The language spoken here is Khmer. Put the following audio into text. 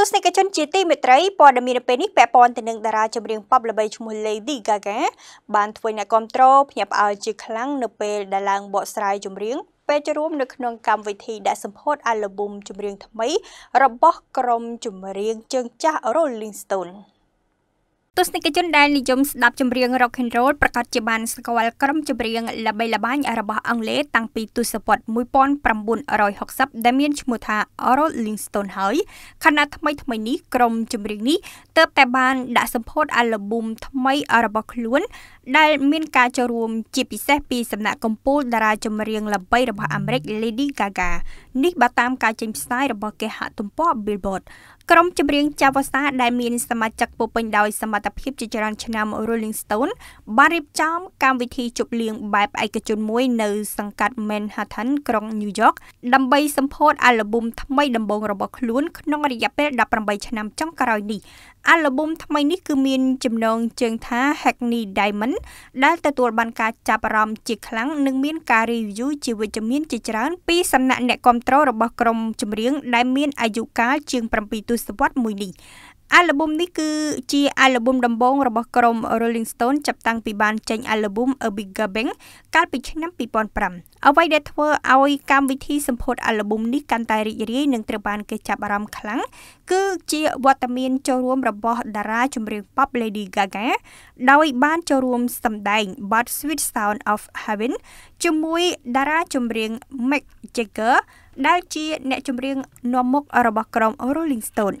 ទស្សនិកជនជាទីមេត្រីព័ត៌មានពេលនេះពាក់ព័ន្ធទៅនឹងតារាចម្រៀងប៉ុបល្បីឈ្មោះ Lady Gaga បានធ្វើអ្នកគ្រប់គ្រងភ្ញាក់ផ្អើលជាខ្លាំងនៅពេលដែលឡើងបកស្រាយចម្រៀងពេលចូលរួមនៅក្នុងកម្មវិធីដាក់សម្ពោធអាល់ប៊ុមចម្រៀងថ្មីរបស់ក្រុមចម្រៀងជើងចាស់ Rolling Stone ទស្សនិកជនដែលនិយមស្ដាប់ចម្រៀង Rock and Roll ប្រកាសជាបានស្គាល់ក្រុមចម្រៀងល្បីល្បាញរបស់អង់គ្លេសតាំងពីទសវត្ស1960ដែលមានឈ្មោះថា Rolling Stone ហើយខណៈថ្មីថ្មីនេះក្រុមចម្រៀងនេះទើបតែបានដាក់សម្ពោធអាល់ប៊ុមថ្មីរបស់ខ្លួន ដែលមានការចូលរួមជាពិសេសពីសំណាក់កំពូលតារាចម្រៀងល្បីរបស់អាមេរិក Lady Gaga នេះបើតាមការចេញផ្សាយរបស់គេហទំព័រ Billboard ក្រុមចម្រៀងចាវសាដែលមានសមាជិកពោពេញដោយសមត្ថត្ថភាពជាច្រើនឆ្នាំ Rolling Stone បានរៀបចំកម្មវិធីជប់លៀងបែបឯកជនមួយនៅសង្កាត់ Manhattan ក្រុង New York ដើម្បីសម្ពោធអាល់ប៊ុមថ្មីដំបូងរបស់ខ្លួនក្នុងរយៈពេល18ឆ្នាំចុងក្រោយនេះអាល់ប៊ុមថ្មីនេះគឺមានចំណងជើងថា Hackney Diamond ដែលទទួលបានការចាប់អារម្មណ៍ជាខ្លាំងនិងមានការ review ជាវិជ្ជមានជាច្រើន ពីសំណាក់អ្នកគាំទ្ររបស់ក្រុមចម្រៀងដែលមានអាយុកាលជាង7ទសវត្សរ៍មួយនេះអាល់ប៊ុមនេះគឺជាអាល់ប៊ុមដំបូងរបស់ក្រុម Rolling Stone ចាប់តាំងពីបានចេញអាល់ប៊ុម A Bigger Bang កាលពីឆ្នាំ2005អ្វីដែលធ្វើឲ្យកម្មវិធីសម្ពោធអាល់ប៊ុមនេះកាន់តែរីករាយនិងត្រូវបានគេចាប់អារម្មណ៍ខ្លាំងគឺជាវត្តមានចូលរួមរបស់ តារាចម្រៀង Pop Lady Gaga ដោយបានចូលរួមសម្ដែងបទ Sweet Sound of Heaven ជាមួយតារាចម្រៀង Mick Jagger ដែលជា អ្នកចម្រៀងនាំមុខរបស់ក្រុម Rolling Stone